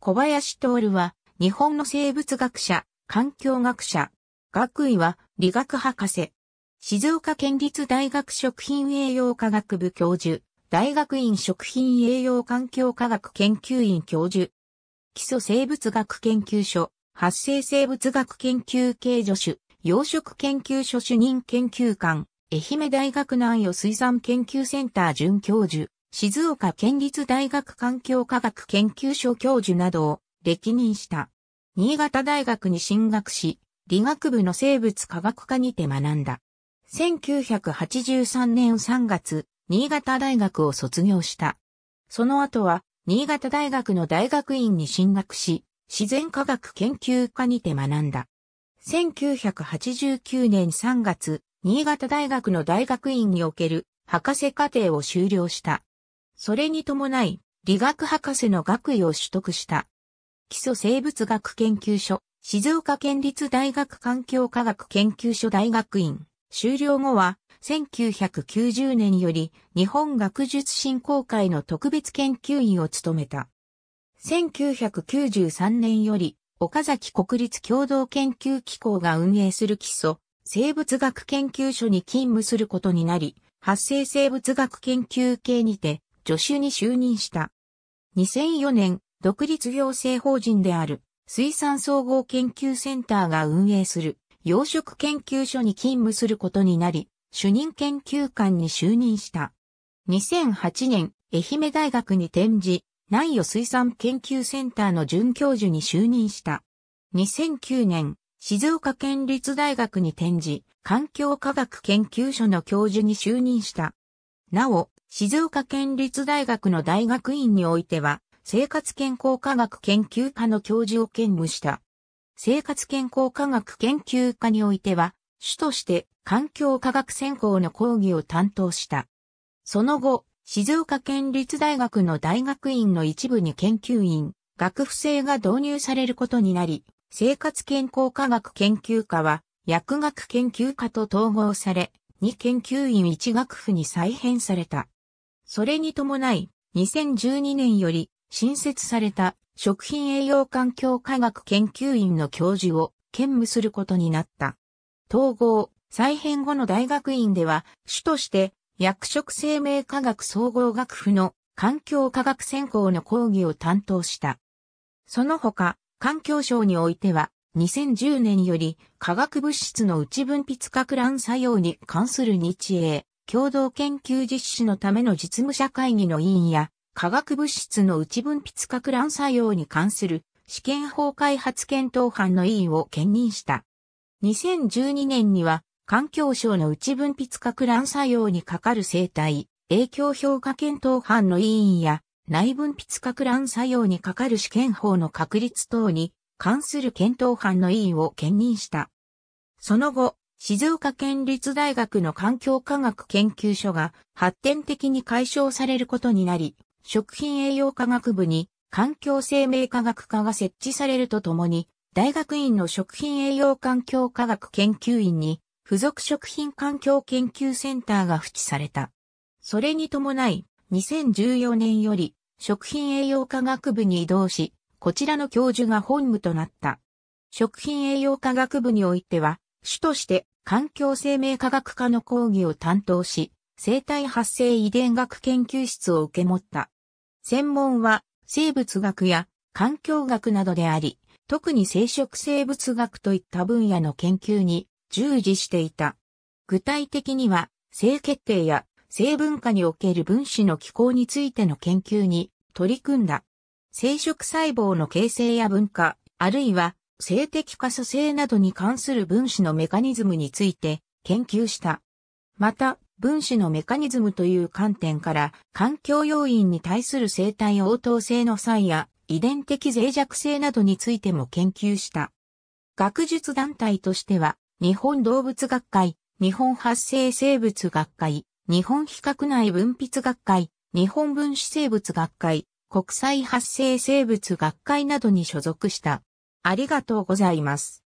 小林徹は、日本の生物学者、環境学者。学位は、理学博士。静岡県立大学食品栄養科学部教授。大学院食品栄養環境科学研究院教授。基礎生物学研究所、発生生物学研究系助手、養殖研究所主任研究官、愛媛大学南予水産研究センター准教授。静岡県立大学環境科学研究所教授などを歴任した。新潟大学に進学し、理学部の生物科学科にて学んだ。1983年3月、新潟大学を卒業した。その後は、新潟大学の大学院に進学し、自然科学研究科にて学んだ。1989年3月、新潟大学の大学院における博士課程を修了した。それに伴い、理学博士の学位を取得した。基礎生物学研究所、静岡県立大学環境科学研究所大学院。終了後は、1990年より日本学術振興会の特別研究員を務めた。1993年より、岡崎国立共同研究機構が運営する基礎、生物学研究所に勤務することになり、発生生物学研究系にて、助手に就任した。2004年、独立行政法人である水産総合研究センターが運営する養殖研究所に勤務することになり、主任研究官に就任した。2008年、愛媛大学に転じ、南予水産研究センターの准教授に就任した。2009年、静岡県立大学に転じ、環境科学研究所の教授に就任した。なお、静岡県立大学の大学院においては、生活健康科学研究科の教授を兼務した。生活健康科学研究科においては、主として環境科学専攻の講義を担当した。その後、静岡県立大学の大学院の一部に研究員、学部制が導入されることになり、生活健康科学研究科は、薬学研究科と統合され、2研究員1学府に再編された。それに伴い、2012年より新設された食品栄養環境科学研究院の教授を兼務することになった。統合、再編後の大学院では、主として薬食生命科学総合学府の環境科学専攻の講義を担当した。その他、環境省においては、2010年より化学物質の内分泌拡乱作用に関する日英共同研究実施のための実務者会議の委員や、化学物質の内分泌核乱作用に関する試験法開発検討班の委員を兼任した。2012年には、環境省の内分泌核乱作用にかかる生態、影響評価検討班の委員や、内分泌核乱作用にかかる試験法の確立等に関する検討班の委員を兼任した。その後、静岡県立大学の環境科学研究所が発展的に解消されることになり、食品栄養科学部に環境生命科学科が設置されるとともに、大学院の食品栄養環境科学研究院に付属食品環境研究センターが付置された。それに伴い、2014年より食品栄養科学部に移動し、こちらの教授が本部となった。食品栄養科学部においては、主として環境生命科学科の講義を担当し、生態発生遺伝学研究室を受け持った。専門は生物学や環境学などであり、特に生殖生物学といった分野の研究に従事していた。具体的には、性決定や性文化における分子の機構についての研究に取り組んだ。生殖細胞の形成や文化、あるいは性的可塑性などに関する分子のメカニズムについて研究した。また、分子のメカニズムという観点から、環境要因に対する生体応答性の際や、遺伝的脆弱性などについても研究した。学術団体としては、日本動物学会、日本発生生物学会、日本比較内分泌学会、日本分子生物学会、国際発生生物学会などに所属した。ありがとうございます。